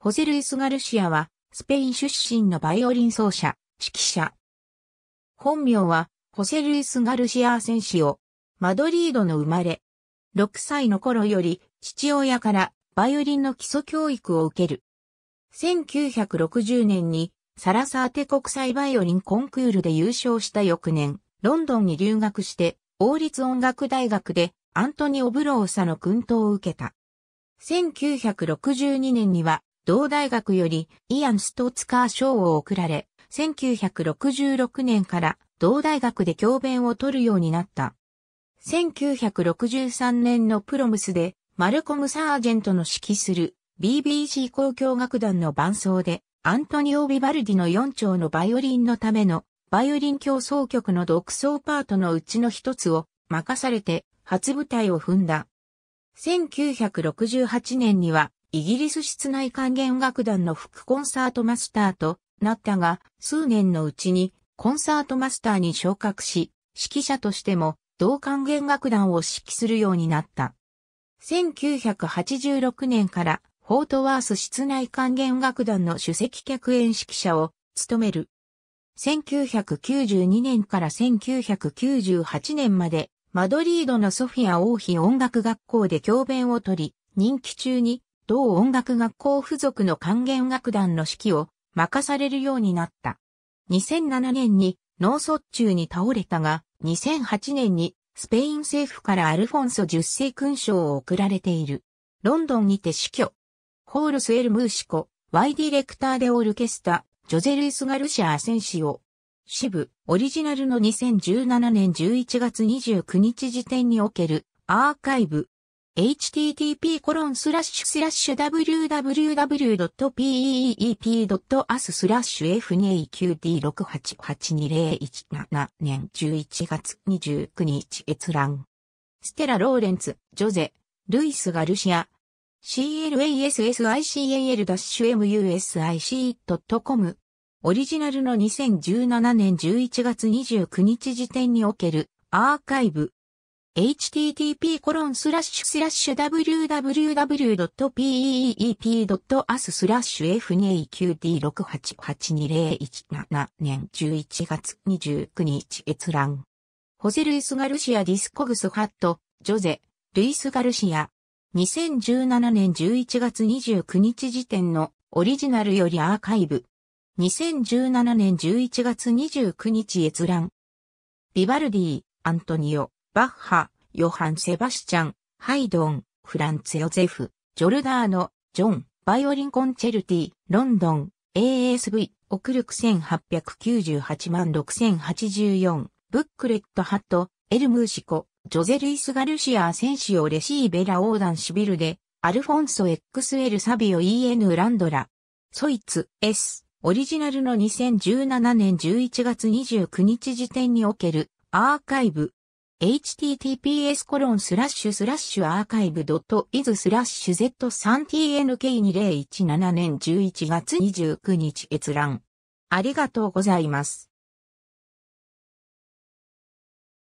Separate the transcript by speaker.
Speaker 1: ホゼルイス・ガルシアは、スペイン出身のバイオリン奏者、指揮者。本名は、ホセルイス・ガルシア・アセンシオ。マドリードの生まれ。6歳の頃より、父親からバイオリンの基礎教育を受ける。1960年に、サラサーテ国際バイオリンコンクールで優勝した翌年、ロンドンに留学して、王立音楽大学で、アントニオ・ブローサの訓導を受けた。1962年には、同大学よりイアン・ストーツカー賞を贈られ、1966年から同大学で教鞭を取るようになった。1963年のプロムスでマルコム・サージェントの指揮する BBC 公共楽団の伴奏でアントニオ・ビバルディの4丁のバイオリンのためのバイオリン競争曲の独奏パートのうちの一つを任されて初舞台を踏んだ。1968年にはイギリス室内管弦楽団の副コンサートマスターとなったが、数年のうちにコンサートマスターに昇格し、指揮者としても同管弦楽団を指揮するようになった。1986年からフォートワース室内管弦楽団の首席客演指揮者を務める。1992年から1998年までマドリードのソフィア王妃音楽学校で教鞭を取り、任期中に同音楽学校付属の管弦楽団の指揮を任されるようになった。2007年に脳卒中に倒れたが、2008年にスペイン政府からアルフォンソ10世勲章を贈られている。ロンドンにて死去。ホールス・エル・ムーシコ、ワイディレクターデ・オルケスタ、ジョゼルイス・ガルシア・アセンシオ。支部、オリジナルの2017年11月29日時点におけるアーカイブ、http://www.peep.as スラッシュ F29D688201 年11月29日閲覧。ステラ・ローレンツ、ジョゼ、ルイス・ガルシア、classical-music.com オリジナルの2017年11月29日時点におけるアーカイブ http://www.peep.as スラッシュ f 2 a q t 6 8 8 2 0 1 7年11月29日閲覧。ホゼ・ルイス・ガルシア・ディスコグス・ハット、ジョゼ、ルイス・ガルシア。2017年11月29日時点のオリジナルよりアーカイブ。2017年11月29日閲覧。ビバルディ、アントニオ。バッハ、ヨハン・セバスチャン、ハイドン、フランツ・ヨゼフ、ジョルダーノ、ジョン、バイオリンコンチェルティ、ロンドン、ASV、オクルク1898万6084、ブックレットハット、エルムーシコ、ジョゼルイス・ガルシア・アセンシオ・レシーベラ・オーダン・シビルデ、アルフォンソ XL サビオ EN ランドラ。ソイツ S オリジナルの2017年11月29日時点におけるアーカイブ https コロンスラッシュスラッシュアーカイブドットイズスラッシュ z3tnk2017 年11月29日閲覧。ありがとうございます。